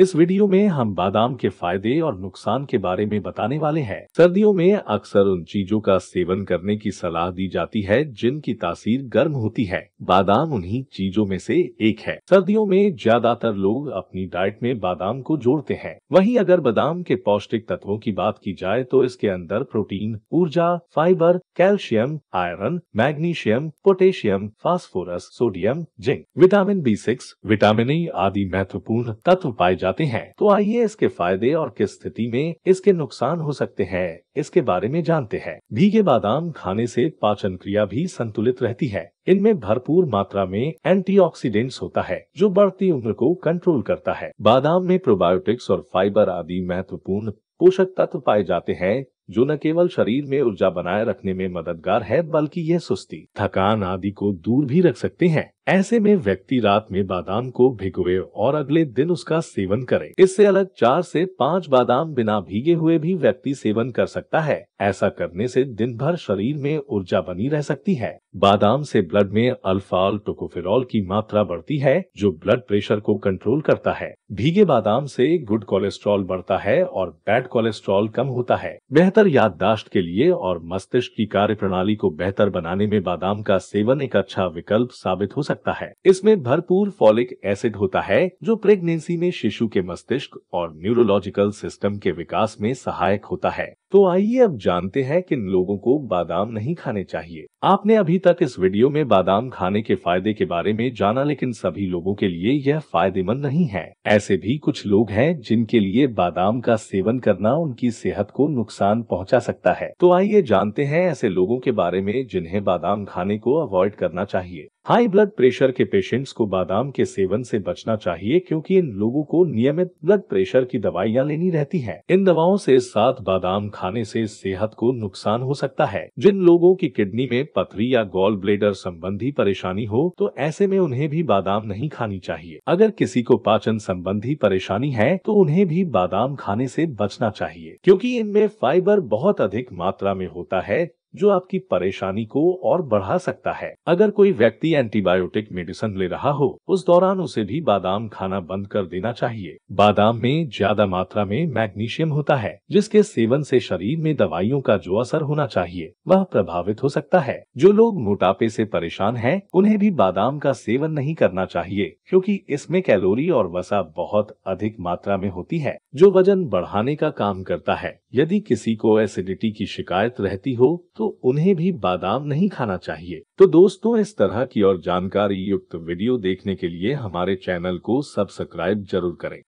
इस वीडियो में हम बादाम के फायदे और नुकसान के बारे में बताने वाले हैं सर्दियों में अक्सर उन चीजों का सेवन करने की सलाह दी जाती है जिनकी तासीर गर्म होती है बादाम उन्हीं चीजों में से एक है सर्दियों में ज्यादातर लोग अपनी डाइट में बादाम को जोड़ते हैं वहीं अगर बादाम के पौष्टिक तत्वों की बात की जाए तो इसके अंदर प्रोटीन ऊर्जा fibre calcium iron magnesium potassium phosphorus sodium zinc vitamin B six vitamin E आदि महत्वपूर्ण तत्व पाए जा जाते हैं तो आइए इसके फायदे और किस स्थिति में इसके नुकसान हो सकते हैं इसके बारे में जानते हैं भीगे बादाम खाने से पाचन क्रिया भी संतुलित रहती है इनमें भरपूर मात्रा में एंटीऑक्सीडेंट्स होता है जो बढ़ती उम्र को कंट्रोल करता है बादाम में प्रोबायोटिक्स और फाइबर आदि महत्वपूर्ण पोषक तत्व पाए जाते हैं जो न केवल शरीर में ऊर्जा बनाए रखने में मददगार है बल्कि यह सुस्ती थकान आदि को दूर भी रख सकते हैं ऐसे में व्यक्ति रात में बादाम को भिगोए और अगले दिन उसका सेवन करे इससे अलग चार से पाँच बादाम बिना भीगे हुए भी व्यक्ति सेवन कर सकता है ऐसा करने से दिन भर शरीर में ऊर्जा बनी रह सकती है बादाम से ब्लड में अल्फाल टोकोफिर की मात्रा बढ़ती है जो ब्लड प्रेशर को कंट्रोल करता है भीगे बादाम से गुड कोलेस्ट्रॉल बढ़ता है और बैड कोलेस्ट्रॉल कम होता है बेहतर याददाश्त के लिए और मस्तिष्क की कार्य प्रणाली को बेहतर बनाने में बादाम का सेवन एक अच्छा विकल्प साबित हो सकता है इसमें भरपूर फॉलिक एसिड होता है जो प्रेगनेंसी में शिशु के मस्तिष्क और न्यूरोलॉजिकल सिस्टम के विकास में सहायक होता है तो आइए अब जानते हैं किन लोगों को बादाम नहीं खाने चाहिए आपने अभी तक इस वीडियो में बादाम खाने के फायदे के बारे में जाना लेकिन सभी लोगों के लिए यह फायदेमंद नहीं है ऐसे भी कुछ लोग हैं जिनके लिए बादाम का सेवन करना उनकी सेहत को नुकसान पहुंचा सकता है तो आइए जानते हैं ऐसे लोगों के बारे में जिन्हें बादाम खाने को अवॉइड करना चाहिए हाई ब्लड प्रेशर के पेशेंट्स को बादाम के सेवन से बचना चाहिए क्योंकि इन लोगों को नियमित ब्लड प्रेशर की दवाइयां लेनी रहती हैं। इन दवाओं से साथ बादाम खाने से सेहत को नुकसान हो सकता है जिन लोगों की किडनी में पथरी या गोल ब्लेडर संबंधी परेशानी हो तो ऐसे में उन्हें भी बादाम नहीं खानी चाहिए अगर किसी को पाचन संबंधी परेशानी है तो उन्हें भी बादाम खाने से बचना चाहिए क्योंकि इनमें फाइबर बहुत अधिक मात्रा में होता है जो आपकी परेशानी को और बढ़ा सकता है अगर कोई व्यक्ति एंटीबायोटिक मेडिसिन ले रहा हो उस दौरान उसे भी बादाम खाना बंद कर देना चाहिए बादाम में ज्यादा मात्रा में मैग्नीशियम होता है जिसके सेवन से शरीर में दवाइयों का जो असर होना चाहिए वह प्रभावित हो सकता है जो लोग मोटापे से परेशान हैं उन्हें भी बादाम का सेवन नहीं करना चाहिए क्योंकि इसमें कैलोरी और वसा बहुत अधिक मात्रा में होती है जो वजन बढ़ाने का काम करता है यदि किसी को एसिडिटी की शिकायत रहती हो तो उन्हें भी बादाम नहीं खाना चाहिए तो दोस्तों इस तरह की और जानकारी युक्त वीडियो देखने के लिए हमारे चैनल को सब्सक्राइब जरूर करें